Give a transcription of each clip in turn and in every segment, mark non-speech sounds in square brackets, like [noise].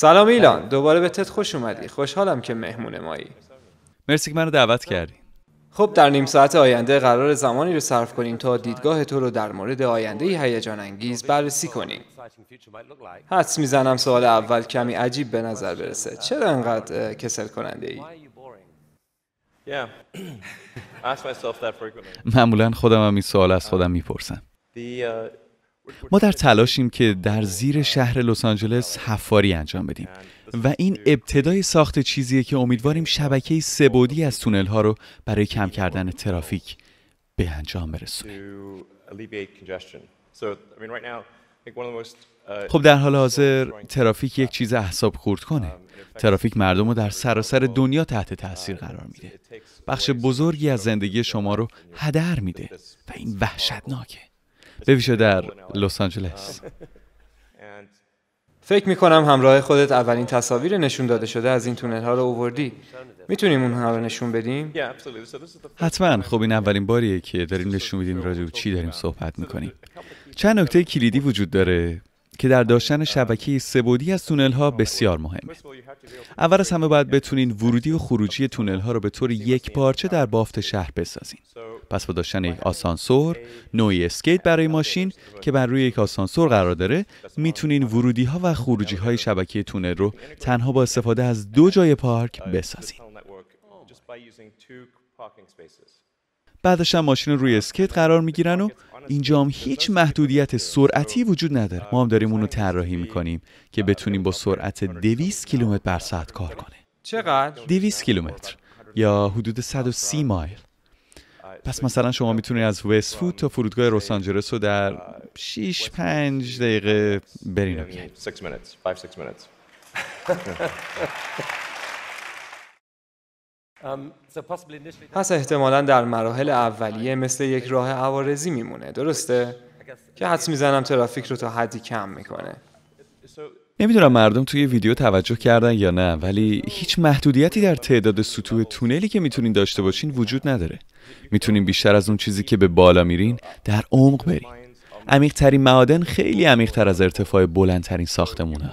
سلام آره. ایلان دوباره تت خوش اومدی خوشحالم که مهمون مایی مرسی که منو دعوت کردی خب در نیم ساعت آینده قرار زمانی رو صرف کنیم تا دیدگاه تو رو در مورد آینده هیجان انگیز بررسی کنیم. حدس میزنم سوال اول کمی عجیب به نظر برسه. چرا انقدر کسل کننده ای؟ [coughs] معمولا خودم هم این سوال از خودم میپرسم. ما در تلاشیم که در زیر شهر لس آنجلس حفاری انجام بدیم و این ابتدای ساخت چیزیه که امیدواریم شبکه سبودی از تونل ها رو برای کم کردن ترافیک به انجام برسونه خب در حال حاضر ترافیک یک چیز احساب خورد کنه ترافیک مردم رو در سراسر دنیا تحت تاثیر قرار میده بخش بزرگی از زندگی شما رو هدر میده و این وحشتناکه ویژه در لس آنجلس [laughs] فکر میکنم همراه خودت اولین تصاویر نشون داده شده از این تونل ها رو اووردی میتونیم اونها رو نشون بدیم حتما خب این اولین باریه که داریم نشون میدیم راجع چی داریم صحبت میکنیم چند نکته کلیدی وجود داره که در داشتن شبکه سبودی از تونل ها بسیار مهمه. اول از همه باید بتونین ورودی و خروجی تونل ها رو به طور یک پارچه در بافت شهر بسازین. پس با داشتن یک آسانسور نوعی اسکیت برای خب، ماشین که بر روی یک آسانسور قرار داره میتونین آره. ورودی ها و خروجی های یعنی شبکه تونل رو یعنی تنها با استفاده از دو یعنی جای پارک آره، بسازین بعدش هم ماشین روی آره، اسکیت قرار میگیرن و اینجا هم هیچ محدودیت سرعتی وجود نداره ما هم داریم اونو طراحی میکنیم که بتونیم با سرعت 200 کیلومتر بر ساعت کار کنه چقدر 200 کیلومتر یا حدود 130 مایل پس مثلا شما میتونید از وست فود تا فرودگاه لس رو در 6 5 دقیقه برین و um, پس احتمالا در مراحل اولیه مثل یک راه عوارزی میمونه درسته؟ که حدس میزنم ترافیک رو تا حدی کم میکنه نمیدونم مردم توی ویدیو توجه کردن یا نه ولی هیچ محدودیتی در تعداد سطوح تونلی که میتونین داشته باشین وجود نداره میتونین بیشتر از اون چیزی که به بالا میرین در عمق برین ترین معادن خیلی تر از ارتفاع بلندترین ساختمونه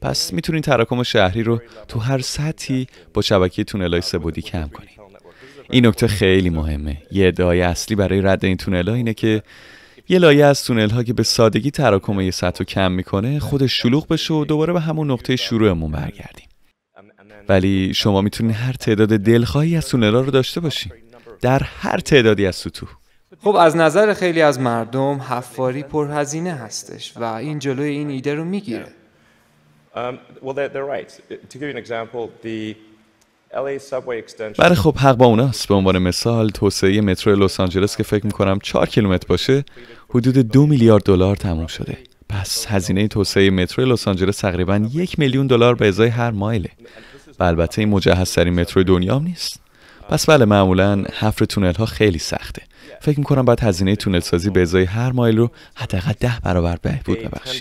پس میتونین تراکم شهری رو تو هر سطحی با شبکه تونلای سبودی کم کنین این نکته خیلی مهمه یه ادعای اصلی برای رد این تونلا اینه که یه لایه از تونل ها که به سادگی تراکم یه سطح کم میکنه خودش شلوغ بشه و دوباره به همون نقطه شروعمون برگردیم ولی شما میتونید هر تعداد دلخواهی از تونل ها رو داشته باشیم در هر تعدادی از سطوح خب از نظر خیلی از مردم حفاری پرهزینه هستش و این جلوی این ایده رو میگیره um, برای بله، خب حق با اوناست به عنوان مثال توسعه مترو لس آنجلس که فکر میکنم چهار کیلومتر باشه حدود دو میلیارد دلار تموم شده پس هزینه توسعه مترو لس آنجلس تقریبا یک میلیون دلار به ازای هر مایله و البته این مجهزترین مترو دنیا هم نیست پس بله معمولا حفر تونل ها خیلی سخته فکر میکنم کنم باید هزینه تونل سازی به ازای هر مایل رو حداقل ده برابر بهبود ببخشید